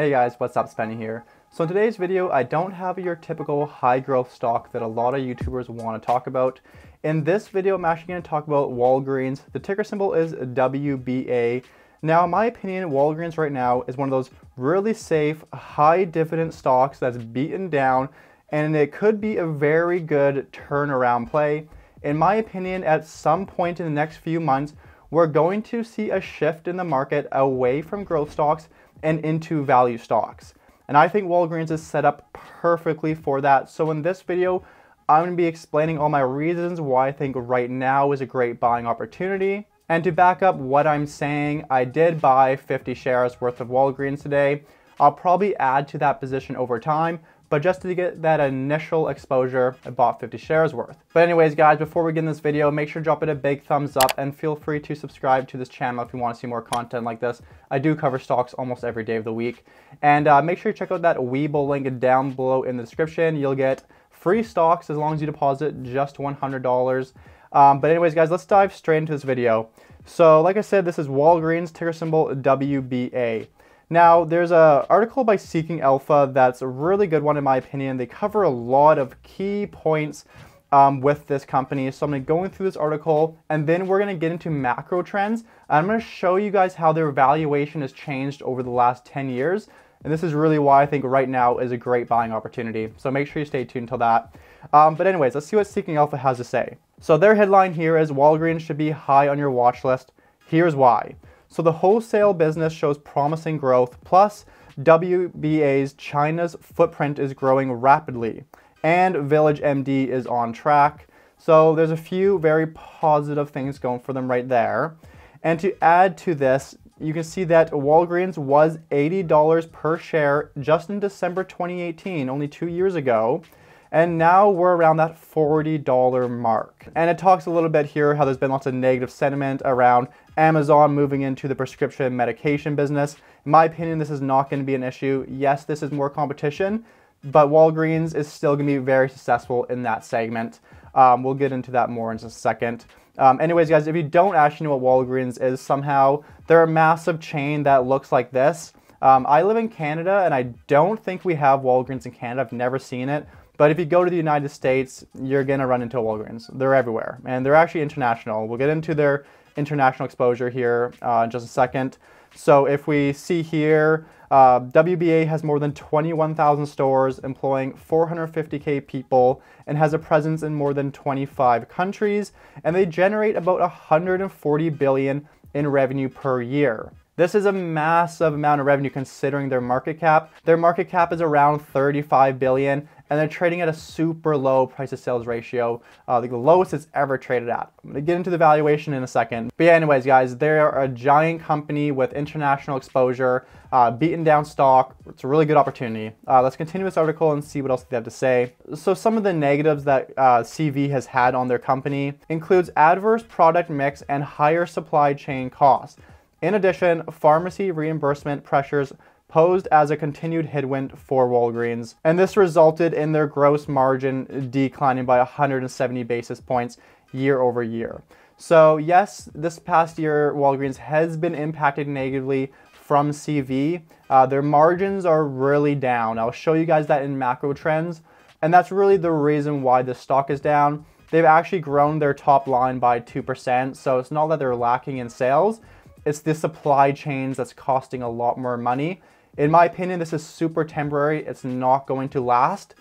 Hey guys, what's up? Spenny here. So in today's video, I don't have your typical high growth stock that a lot of YouTubers want to talk about. In this video, I'm actually going to talk about Walgreens. The ticker symbol is WBA. Now, in my opinion, Walgreens right now is one of those really safe, high dividend stocks that's beaten down, and it could be a very good turnaround play. In my opinion, at some point in the next few months, we're going to see a shift in the market away from growth stocks and into value stocks. And I think Walgreens is set up perfectly for that. So in this video, I'm going to be explaining all my reasons why I think right now is a great buying opportunity. And to back up what I'm saying, I did buy 50 shares worth of Walgreens today. I'll probably add to that position over time, but just to get that initial exposure, I bought 50 shares worth. But anyways, guys, before we begin this video, make sure to drop it a big thumbs up and feel free to subscribe to this channel if you want to see more content like this. I do cover stocks almost every day of the week. And uh, make sure you check out that Weeble link down below in the description. You'll get free stocks as long as you deposit just $100. Um, but anyways, guys, let's dive straight into this video. So like I said, this is Walgreens, ticker symbol WBA. Now, there's an article by Seeking Alpha that's a really good one, in my opinion. They cover a lot of key points um, with this company. So I'm gonna go through this article and then we're gonna get into macro trends. I'm gonna show you guys how their valuation has changed over the last 10 years. And this is really why I think right now is a great buying opportunity. So make sure you stay tuned till that. Um, but anyways, let's see what Seeking Alpha has to say. So their headline here is Walgreens should be high on your watch list. Here's why. So the wholesale business shows promising growth, plus WBA's China's footprint is growing rapidly, and Village MD is on track. So there's a few very positive things going for them right there. And to add to this, you can see that Walgreens was $80 per share just in December 2018, only two years ago. And now we're around that $40 mark. And it talks a little bit here how there's been lots of negative sentiment around Amazon moving into the prescription medication business. In my opinion, this is not gonna be an issue. Yes, this is more competition, but Walgreens is still gonna be very successful in that segment. Um, we'll get into that more in a second. Um, anyways, guys, if you don't actually know what Walgreens is somehow, they're a massive chain that looks like this. Um, I live in Canada and I don't think we have Walgreens in Canada. I've never seen it. But if you go to the United States, you're going to run into Walgreens. They're everywhere, and they're actually international. We'll get into their international exposure here uh, in just a second. So if we see here, uh, WBA has more than 21,000 stores, employing 450k people, and has a presence in more than 25 countries, and they generate about 140 billion in revenue per year. This is a massive amount of revenue considering their market cap. Their market cap is around 35 billion and they're trading at a super low price to sales ratio, uh, the lowest it's ever traded at. I'm gonna get into the valuation in a second. But yeah, anyways, guys, they're a giant company with international exposure, uh, beaten down stock. It's a really good opportunity. Uh, let's continue this article and see what else they have to say. So some of the negatives that uh, CV has had on their company includes adverse product mix and higher supply chain costs. In addition, pharmacy reimbursement pressures posed as a continued headwind for Walgreens, and this resulted in their gross margin declining by 170 basis points year over year. So, yes, this past year, Walgreens has been impacted negatively from CV. Uh, their margins are really down. I'll show you guys that in macro trends, and that's really the reason why the stock is down. They've actually grown their top line by 2%, so it's not that they're lacking in sales, it's the supply chains that's costing a lot more money in my opinion, this is super temporary. It's not going to last.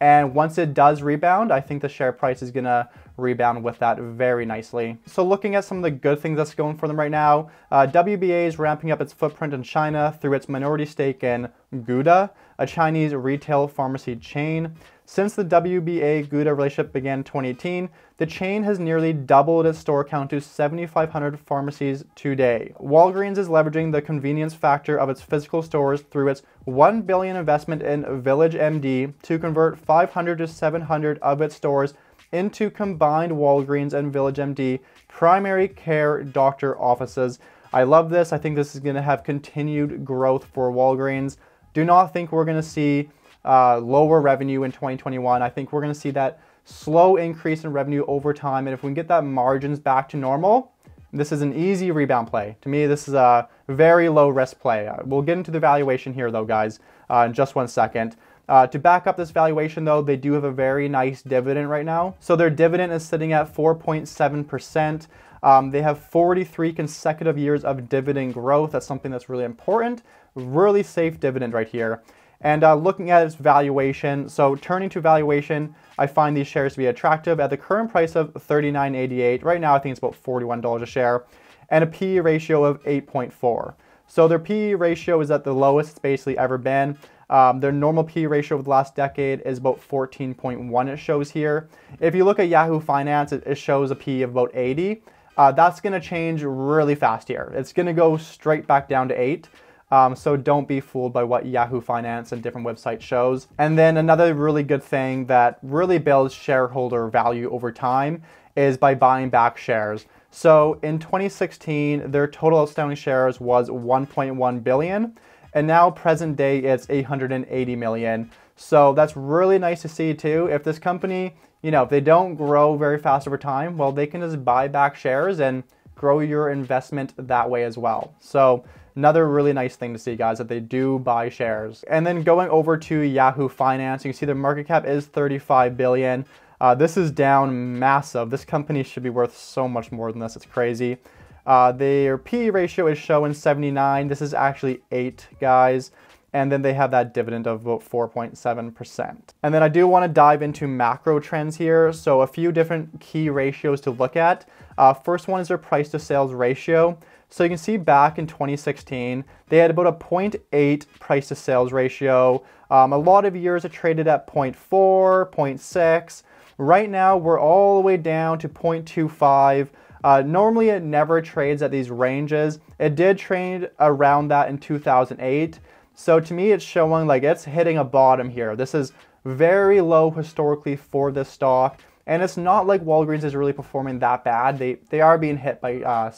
And once it does rebound, I think the share price is going to rebound with that very nicely. So looking at some of the good things that's going for them right now, uh, WBA is ramping up its footprint in China through its minority stake in Gouda, a Chinese retail pharmacy chain. Since the WBA Gouda relationship began in 2018, the chain has nearly doubled its store count to 7,500 pharmacies today. Walgreens is leveraging the convenience factor of its physical stores through its 1 billion investment in Village MD to convert 500 to 700 of its stores into combined Walgreens and Village MD primary care doctor offices. I love this. I think this is going to have continued growth for Walgreens. Do not think we're going to see uh, lower revenue in 2021. I think we're going to see that slow increase in revenue over time. And if we can get that margins back to normal, this is an easy rebound play. To me, this is a very low risk play. Uh, we'll get into the valuation here though, guys, uh, in just one second. Uh, to back up this valuation though, they do have a very nice dividend right now. So their dividend is sitting at 4.7%. Um, they have 43 consecutive years of dividend growth. That's something that's really important. Really safe dividend right here. And uh, looking at its valuation, so turning to valuation, I find these shares to be attractive at the current price of $39.88. Right now, I think it's about $41 a share and a PE ratio of 8.4. So their PE ratio is at the lowest it's basically ever been. Um, their normal P ratio over the last decade is about 14.1, it shows here. If you look at Yahoo Finance, it, it shows a P of about 80. Uh, that's going to change really fast here. It's going to go straight back down to 8. Um, so don't be fooled by what Yahoo Finance and different websites shows. And then another really good thing that really builds shareholder value over time is by buying back shares. So in 2016, their total outstanding shares was 1.1 billion. And now present day, it's 880 million. So that's really nice to see too. If this company, you know, if they don't grow very fast over time, well, they can just buy back shares and grow your investment that way as well. So another really nice thing to see guys that they do buy shares. And then going over to Yahoo Finance, you can see the market cap is 35 billion. Uh, this is down massive. This company should be worth so much more than this. It's crazy. Uh, their P ratio is showing 79. This is actually 8, guys. And then they have that dividend of about 4.7%. And then I do want to dive into macro trends here. So a few different key ratios to look at. Uh, first one is their price to sales ratio. So you can see back in 2016, they had about a 0.8 price to sales ratio. Um, a lot of years it traded at 0.4, 0.6. Right now we're all the way down to 0.25. Uh, normally, it never trades at these ranges. It did trade around that in 2008. So to me, it's showing like it's hitting a bottom here. This is very low historically for this stock. And it's not like Walgreens is really performing that bad. They, they are being hit by uh,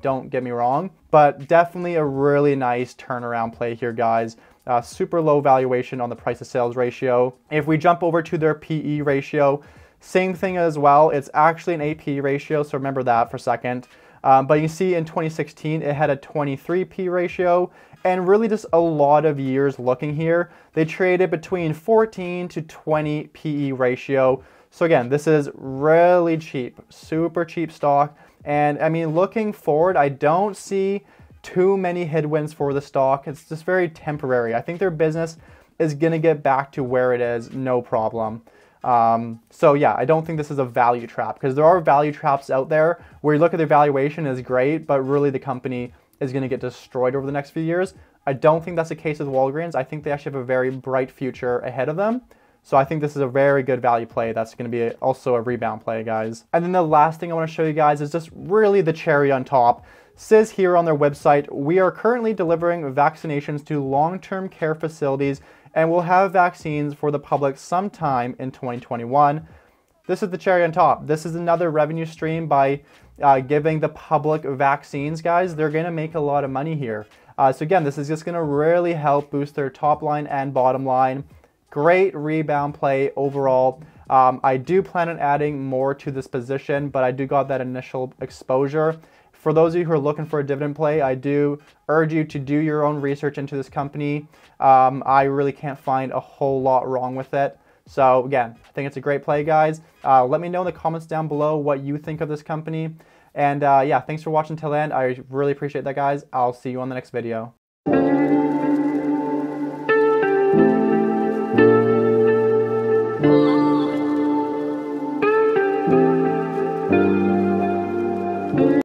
don't get me wrong. But definitely a really nice turnaround play here, guys. Uh, super low valuation on the price to sales ratio. If we jump over to their PE ratio, same thing as well, it's actually an AP ratio, so remember that for a second. Um, but you see in 2016, it had a 23 P ratio and really just a lot of years looking here. They traded between 14 to 20 PE ratio. So again, this is really cheap, super cheap stock. And I mean, looking forward, I don't see too many headwinds for the stock. It's just very temporary. I think their business is gonna get back to where it is, no problem. Um, so yeah, I don't think this is a value trap because there are value traps out there where you look at their valuation is great, but really the company is going to get destroyed over the next few years. I don't think that's the case with Walgreens. I think they actually have a very bright future ahead of them. So I think this is a very good value play. That's going to be also a rebound play, guys. And then the last thing I want to show you guys is just really the cherry on top. Says here on their website, we are currently delivering vaccinations to long-term care facilities and we'll have vaccines for the public sometime in 2021. This is the cherry on top. This is another revenue stream by uh, giving the public vaccines, guys. They're going to make a lot of money here. Uh, so, again, this is just going to really help boost their top line and bottom line. Great rebound play overall. Um, I do plan on adding more to this position, but I do got that initial exposure. For those of you who are looking for a dividend play, I do urge you to do your own research into this company. Um, I really can't find a whole lot wrong with it. So again, I think it's a great play, guys. Uh, let me know in the comments down below what you think of this company. And uh, yeah, thanks for watching till end. I really appreciate that, guys. I'll see you on the next video.